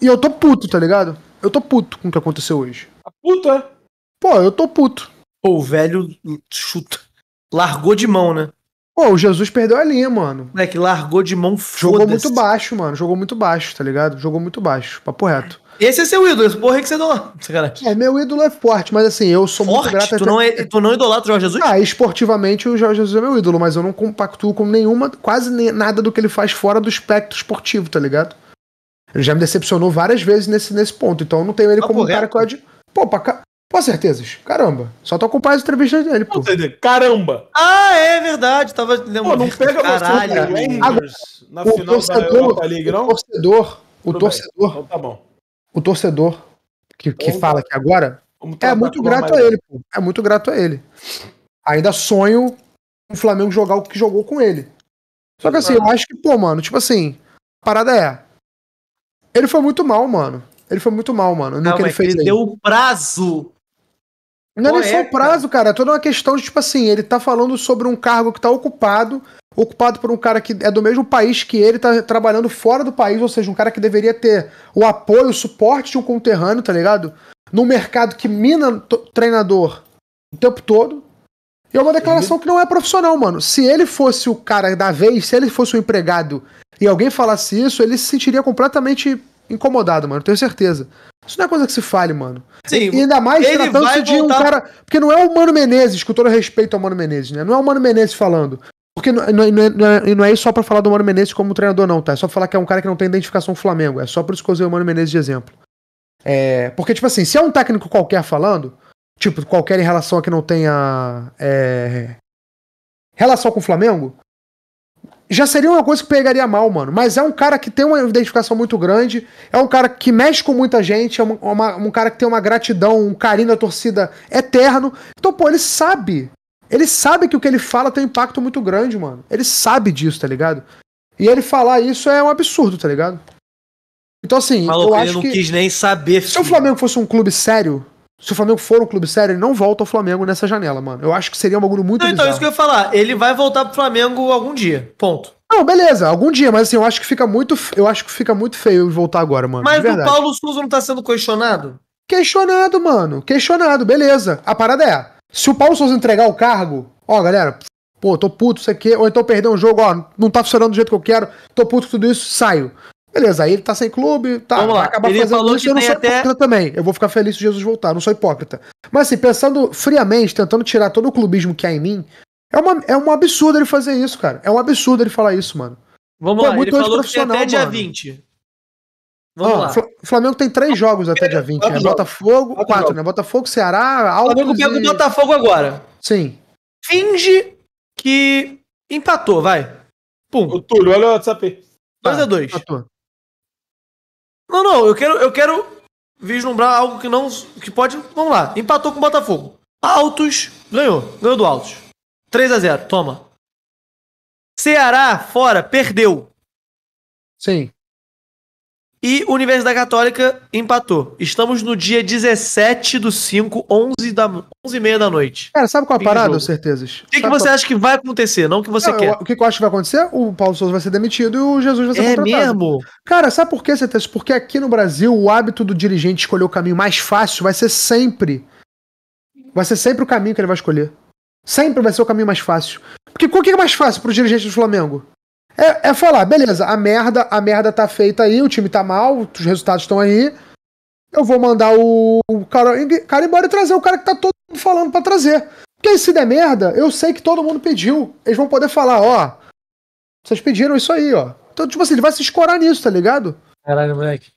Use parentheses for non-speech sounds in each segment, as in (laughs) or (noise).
E eu tô puto, tá ligado? Eu tô puto com o que aconteceu hoje. A puta? Pô, eu tô puto. Pô, o velho chuta. Largou de mão, né? Pô, o Jesus perdeu a linha, mano. Moleque, largou de mão foda Jogou muito baixo, mano. Jogou muito baixo, tá ligado? Jogou muito baixo. Papo reto. Esse é seu ídolo, esse porra é que você idolatra. Sacanagem. É, meu ídolo é forte, mas assim, eu sou forte? muito grato. Tu, não é, tu não idolatra o Jorge Jesus? Ah, esportivamente o Jorge Jesus é meu ídolo, mas eu não compactuo com nenhuma, quase nada do que ele faz fora do espectro esportivo, tá ligado? Ele já me decepcionou várias vezes nesse, nesse ponto, então eu não tenho ele como um cara que eu Pô, pra cá Pô, certezas. Caramba. Só tô acompanhando as entrevistas dele, pô. Caramba. Ah, é verdade. Tava... Pô, não pega Caralho. você Agora, na o final torcedor, da Europa League, não? O torcedor, o torcedor, então, tá bom. o torcedor que, que então, fala aqui agora é muito grato a ele, pô. É muito grato a ele. Ainda sonho o Flamengo jogar o que jogou com ele. Só que assim, eu acho que, pô, mano, tipo assim, a parada é, ele foi muito mal, mano. Ele foi muito mal, mano. Não, que ele fez ele deu o prazo. Não é só é, o prazo, cara. É toda uma questão de, tipo assim, ele tá falando sobre um cargo que tá ocupado, ocupado por um cara que é do mesmo país que ele, tá trabalhando fora do país, ou seja, um cara que deveria ter o apoio, o suporte de um conterrâneo, tá ligado? Num mercado que mina treinador o tempo todo, e é uma declaração que não é profissional, mano. Se ele fosse o cara da vez, se ele fosse o empregado e alguém falasse isso, ele se sentiria completamente incomodado, mano. Tenho certeza. Isso não é coisa que se fale, mano. Sim, e ainda mais tratando-se de um cara. Porque não é o Mano Menezes, com todo respeito ao Mano Menezes, né? Não é o Mano Menezes falando. Porque não, não, é, não, é, é, é não é só pra falar do Mano Menezes como treinador, não, tá? É só pra falar que é um cara que não tem identificação com o Flamengo. É só por isso que eu usei o Mano Menezes de exemplo. É, porque, tipo assim, se é um técnico qualquer falando, Tipo, qualquer em relação a que não tenha é, relação com o Flamengo, já seria uma coisa que pegaria mal, mano. Mas é um cara que tem uma identificação muito grande, é um cara que mexe com muita gente, é uma, uma, um cara que tem uma gratidão, um carinho da torcida eterno. Então, pô, ele sabe. Ele sabe que o que ele fala tem um impacto muito grande, mano. Ele sabe disso, tá ligado? E ele falar isso é um absurdo, tá ligado? Então, assim, Maluco, eu acho ele não que quis nem saber. Se filho. o Flamengo fosse um clube sério, se o Flamengo for um clube sério, ele não volta ao Flamengo nessa janela, mano. Eu acho que seria um bagulho muito não, Então, isso que eu ia falar. Ele vai voltar pro Flamengo algum dia. Ponto. Não, beleza, algum dia, mas assim, eu acho que fica muito, eu acho que fica muito feio voltar agora, mano. Mas o Paulo Souza não tá sendo questionado? Questionado, mano. Questionado, beleza. A parada é: se o Paulo Souza entregar o cargo, ó, galera, pô, tô puto, isso aqui, ou então perder um jogo, ó, não tá funcionando do jeito que eu quero, tô puto com tudo isso, saio. Beleza, aí ele tá sem clube, tá, Vamos lá. acabar ele fazendo isso, eu não sou até... hipócrita também. Eu vou ficar feliz se Jesus voltar, não sou hipócrita. Mas assim, pensando friamente, tentando tirar todo o clubismo que há em mim, é, uma, é um absurdo ele fazer isso, cara. É um absurdo ele falar isso, mano. Vamos Pô, lá, é muito ele falou que tem até mano. dia 20. Vamos ah, lá. O Flamengo tem três jogos até dia 20, né? Botafogo, quatro, quatro né? Botafogo, Ceará, Altos Flamengo pega e... o Botafogo agora. Sim. Finge que empatou, vai. Pum. O Túlio, olha o WhatsApp. 2x2. Não, não, eu quero, eu quero vislumbrar algo que não. que pode. Vamos lá. Empatou com o Botafogo. Altos ganhou. Ganhou do Altos. 3 a 0 toma. Ceará, fora, perdeu. Sim. E Universidade Católica empatou. Estamos no dia 17 do 5, 11 da 11 e meia da noite. Cara, sabe qual é a parada, certezas? O que, que você qual... acha que vai acontecer, não o que você não, quer? Eu, o que eu acho que vai acontecer? O Paulo Souza vai ser demitido e o Jesus vai ser é contratado. É mesmo? Cara, sabe por quê, certezas? Porque aqui no Brasil, o hábito do dirigente escolher o caminho mais fácil vai ser sempre vai ser sempre o caminho que ele vai escolher. Sempre vai ser o caminho mais fácil. Porque o que é mais fácil para o dirigente do Flamengo? É, é falar, beleza, a merda, a merda tá feita aí, o time tá mal, os resultados estão aí. Eu vou mandar o, o cara, cara embora e trazer o cara que tá todo mundo falando para trazer. Porque se der merda, eu sei que todo mundo pediu. Eles vão poder falar, ó. Vocês pediram isso aí, ó. Então, tipo assim, ele vai se escorar nisso, tá ligado? Caralho, moleque.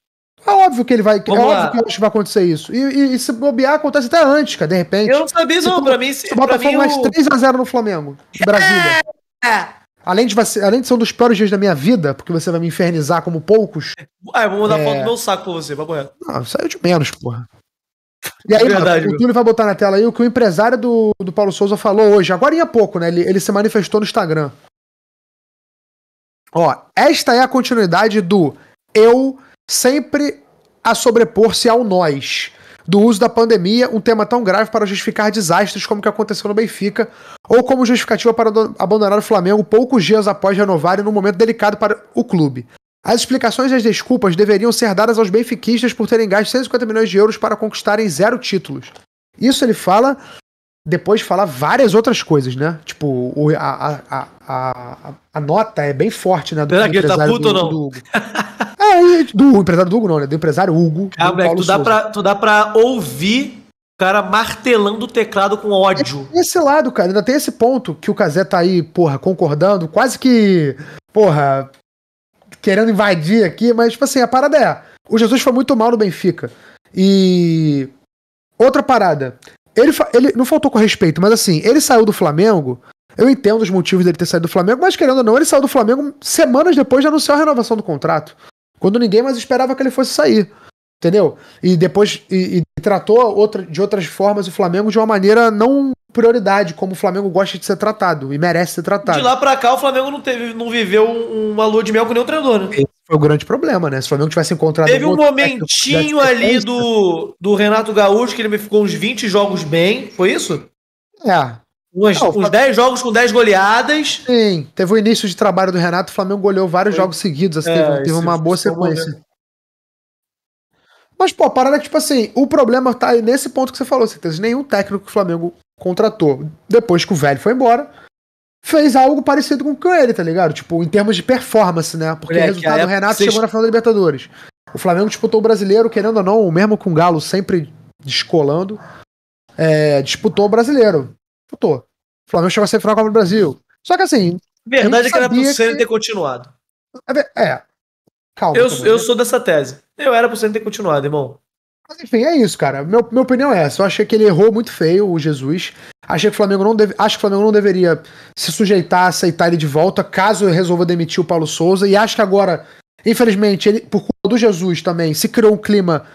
É óbvio que ele vai. É Vamos é lá. óbvio que vai acontecer isso. E, e, e, se bobear, acontece até antes, cara, de repente. Eu não sabia, se não. pra mim, se, se pra mais 3x0 no Flamengo. Brasília. É. é. Além de, você, além de ser um dos piores dias da minha vida, porque você vai me infernizar como poucos. Ah, eu vou mandar é... foto do meu saco pra você, papo reto. Não, saiu é de menos, porra. E é aí, é verdade, mano, o Túlio vai botar na tela aí o que o empresário do, do Paulo Souza falou hoje, agora em pouco, né? Ele, ele se manifestou no Instagram. Ó, esta é a continuidade do eu sempre a sobrepor-se ao nós do uso da pandemia, um tema tão grave para justificar desastres como o que aconteceu no Benfica, ou como justificativa para abandonar o Flamengo poucos dias após renovar e num momento delicado para o clube. As explicações e as desculpas deveriam ser dadas aos benfiquistas por terem gasto 150 milhões de euros para conquistarem zero títulos. Isso ele fala depois de falar várias outras coisas, né? Tipo, a, a, a, a, nota é bem forte, né? Do que ele tá puto do, ou não? Do... (laughs) aí, do empresário Hugo, não, né? Do empresário Hugo. Ah, moleque, é tu dá, pra, tu dá pra ouvir o cara martelando o teclado com ódio. É esse lado, cara, ainda tem esse ponto que o Casé tá aí, porra, concordando, quase que, porra, querendo invadir aqui, mas, tipo assim, a parada é. O Jesus foi muito mal no Benfica. E. Outra parada. Ele, ele não faltou com respeito, mas assim, ele saiu do Flamengo. Eu entendo os motivos dele ter saído do Flamengo, mas querendo ou não, ele saiu do Flamengo semanas depois de anunciar a renovação do contrato. Quando ninguém mais esperava que ele fosse sair. Entendeu? E depois e, e tratou outra, de outras formas o Flamengo de uma maneira não prioridade, como o Flamengo gosta de ser tratado e merece ser tratado. De lá para cá, o Flamengo não, teve, não viveu uma lua de mel com nenhum treinador, né? Esse foi o grande problema, né? Se o Flamengo tivesse encontrado. Teve um momentinho ali do, do Renato Gaúcho, que ele ficou uns 20 jogos bem, foi isso? É, uns não, 10 jogos com 10 goleadas. Sim, teve o início de trabalho do Renato, o Flamengo goleou vários Foi. jogos seguidos, assim, é, teve, teve uma boa sequência. Mas, pô, a parada é que, tipo assim, o problema tá nesse ponto que você falou, certeza. Nenhum técnico que o Flamengo contratou, depois que o velho foi embora, fez algo parecido com o que ele, tá ligado? Tipo, em termos de performance, né? Porque o resultado do Renato chegou na final da Libertadores. O Flamengo disputou o brasileiro, querendo ou não, mesmo com o Galo sempre descolando. É, disputou o brasileiro disputou. O Flamengo chegou a ser final da Copa do Brasil. Só que assim. Verdade é que era pro Senna que... ter continuado. É. é. Calma. Eu, tá eu sou dessa tese. Eu era pro Senna ter continuado, irmão. Mas enfim, é isso, cara. Meu, minha opinião é essa. Eu achei que ele errou muito feio, o Jesus. Achei que o Flamengo não deve, acho que o Flamengo não deveria se sujeitar a aceitar ele de volta, caso resolva demitir o Paulo Souza. E acho que agora, infelizmente, ele, por culpa do Jesus também, se criou um clima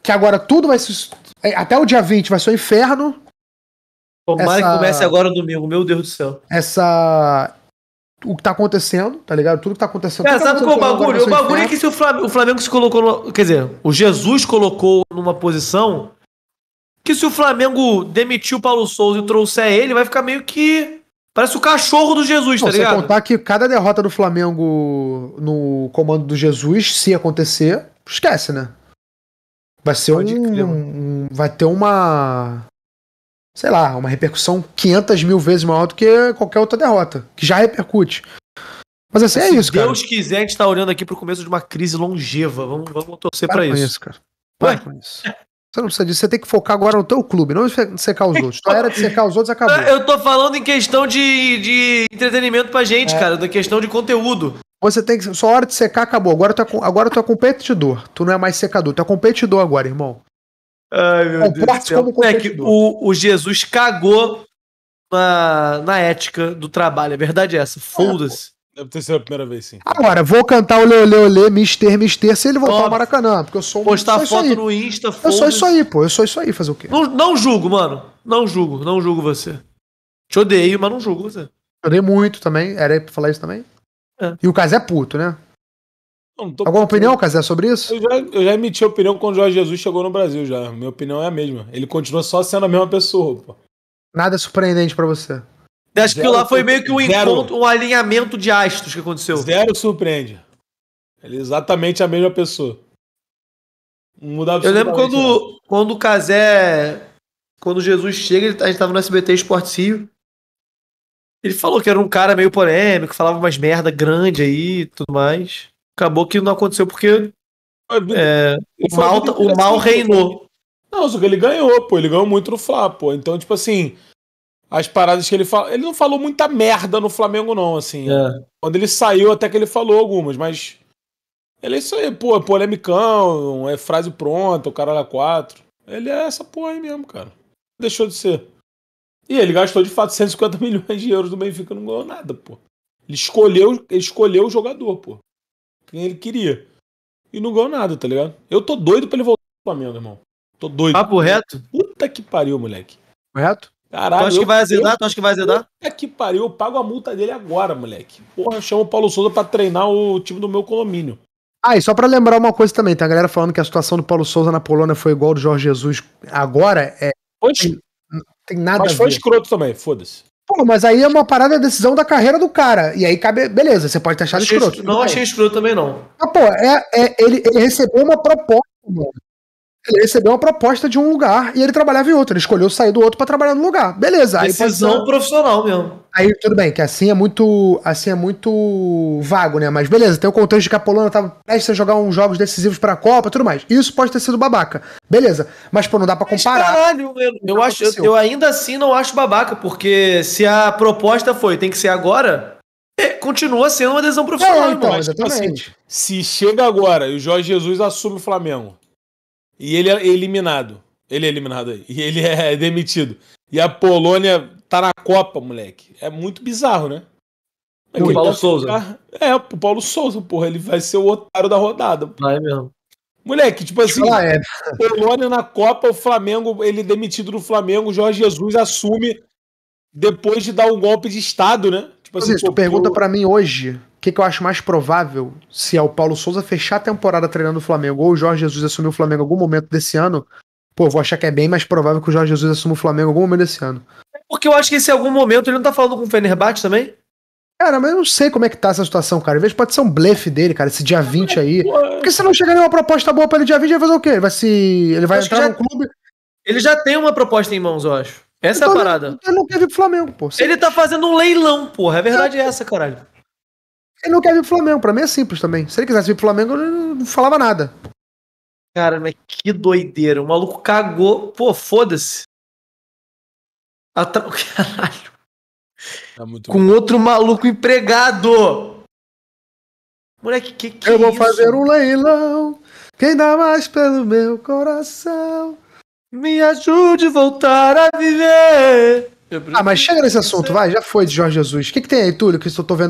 que agora tudo vai se. É, até o dia 20 vai ser um inferno. Tomara essa... que comece agora no domingo, meu Deus do céu. Essa. O que tá acontecendo, tá ligado? Tudo que tá acontecendo. Cara, é, tá sabe qual é o bagulho? O bagulho é que se o Flamengo, o Flamengo se colocou. No... Quer dizer, o Jesus colocou numa posição que se o Flamengo demitiu o Paulo Souza e trouxer ele, vai ficar meio que. Parece o cachorro do Jesus, Não, tá ligado? Você contar que cada derrota do Flamengo no comando do Jesus, se acontecer, esquece, né? Vai ser um, um, Vai ter uma sei lá, uma repercussão 500 mil vezes maior do que qualquer outra derrota, que já repercute. Mas assim, é Se é isso, Deus cara. Se Deus quiser, a gente tá olhando aqui pro começo de uma crise longeva. Vamos, vamos torcer para, pra isso. isso cara. Vai com isso. Você não precisa disso, você tem que focar agora no teu clube, não em secar os outros. Tua era de secar os outros acabou. (laughs) Eu tô falando em questão de, de entretenimento pra gente, é. cara, da questão de conteúdo. Você tem que. Só hora de secar acabou. Agora tu, é, agora tu é competidor. Tu não é mais secador. Tu é competidor agora, irmão. Ai, meu Comporte Deus. Como é competidor. é o, o Jesus cagou na, na ética do trabalho. A verdade é essa. Foda-se. É, deve ter sido a primeira vez, sim. Agora, vou cantar o Lê, Lê, Lê, Mister, Mister, se ele voltar ao Maracanã, porque eu sou um... Postar foto no Insta, foda Eu sou isso aí, pô. Eu sou isso aí, fazer o quê? Não, não julgo, mano. Não julgo, não julgo você. Te odeio, mas não julgo você. Eu odeio muito também. Era pra falar isso também? É. E o caso é puto, né? Alguma opinião, Casé, sobre isso? Eu já, eu já emiti opinião quando o Jorge Jesus chegou no Brasil já. Minha opinião é a mesma. Ele continua só sendo a mesma pessoa, pô. Nada surpreendente para você. acho zero que lá foi meio que um zero. encontro, um alinhamento de astros que aconteceu. Zero surpreende. Ele é exatamente a mesma pessoa. Mudar Eu lembro quando, quando o Casé. Quando Jesus chega, a gente tava no SBT Esportivo Rio. Ele falou que era um cara meio polêmico, falava umas merda grande aí e tudo mais acabou que não aconteceu porque é, tá, o, mal, o mal reinou. Não, só que ele ganhou, pô. Ele ganhou muito no Fla, pô. Então, tipo assim, as paradas que ele fala. Ele não falou muita merda no Flamengo, não, assim. É. Quando ele saiu, até que ele falou algumas, mas. Ele é isso aí, pô. É polemicão, é frase pronta, o cara lá quatro. Ele é essa porra aí mesmo, cara. Deixou de ser. E ele gastou de fato 150 (laughs) milhões de euros do Benfica, não ganhou nada, pô. Ele escolheu, ele escolheu o jogador, pô quem ele queria. E não ganhou nada, tá ligado? Eu tô doido pra ele voltar pro Flamengo, irmão. Tô doido. Papo reto? Puta que pariu, moleque. Reto? Caralho. Tu acha que vai azedar? Tu acha que vai azedar? Puta que pariu, eu pago a multa dele agora, moleque. Porra, eu chamo o Paulo Souza pra treinar o time do meu condomínio. Ah, e só para lembrar uma coisa também, tem tá? a galera falando que a situação do Paulo Souza na Polônia foi igual ao do Jorge Jesus agora. É, Poxa. Tem, tem nada Mas foi escroto também, foda-se. Pô, mas aí é uma parada é decisão da carreira do cara. E aí cabe. Beleza, você pode ter achado achei escroto. Não achei escroto também, não. Ah, pô, é, é ele, ele recebeu uma proposta, mano. Ele recebeu uma proposta de um lugar e ele trabalhava em outro. Ele escolheu sair do outro para trabalhar no lugar. Beleza. Decisão aí, profissional mesmo. Aí tudo bem, que assim é muito assim é muito vago, né? Mas beleza, tem o contexto de que a Polônia tava prestes a jogar uns jogos decisivos pra Copa tudo mais. Isso pode ter sido babaca. Beleza. Mas, pô, não dá pra comparar. Mas, caralho, eu, eu acho, eu, eu ainda assim não acho babaca, porque se a proposta foi, tem que ser agora, é, continua sendo uma decisão profissional, é, então, tipo assim, Exatamente. Assim, se chega agora e o Jorge Jesus assume o Flamengo, e ele é eliminado. Ele é eliminado aí. (laughs) E ele é demitido. E a Polônia tá na Copa, moleque. É muito bizarro, né? É o tá Paulo tá... Souza. É, o Paulo Souza, porra. Ele vai ser o otário da rodada. Vai mesmo. Moleque, tipo assim, ah, é. Polônia na Copa, o Flamengo, ele demitido do Flamengo, Jorge Jesus assume depois de dar um golpe de Estado, né? Tipo assim, tu pergunta para mim hoje que, que eu acho mais provável se é o Paulo Souza fechar a temporada treinando o Flamengo ou o Jorge Jesus assumir o Flamengo em algum momento desse ano, pô, vou achar que é bem mais provável que o Jorge Jesus assuma o Flamengo em algum momento desse ano. Porque eu acho que esse é algum momento ele não tá falando com o Fenerbahçe também? Cara, mas eu não sei como é que tá essa situação, cara. Às vezes pode ser um blefe dele, cara, esse dia 20 aí. É. Porque se não chegar nenhuma proposta boa pra ele dia 20, ele vai fazer o quê? Ele vai se. Ele vai entrar já... no clube. Ele já tem uma proposta em mãos, eu acho. Essa então, é a então parada. Ele não quer vir pro Flamengo, pô. Ele tá fazendo um leilão, porra. é verdade é essa, caralho. Ele não quer vir pro Flamengo, pra mim é simples também. Se ele quisesse vir pro Flamengo, eu não falava nada. Cara, mas que doideira. O maluco cagou. Pô, foda-se. Atra... (laughs) Caralho. Tá Com bom. outro maluco empregado. Moleque, que que Eu é vou fazer um leilão. Quem dá mais pelo meu coração? Me ajude a voltar a viver. Ah, mas chega nesse assunto, vai. Já foi de Jorge Jesus. O que, que tem aí, Túlio, que eu tô vendo?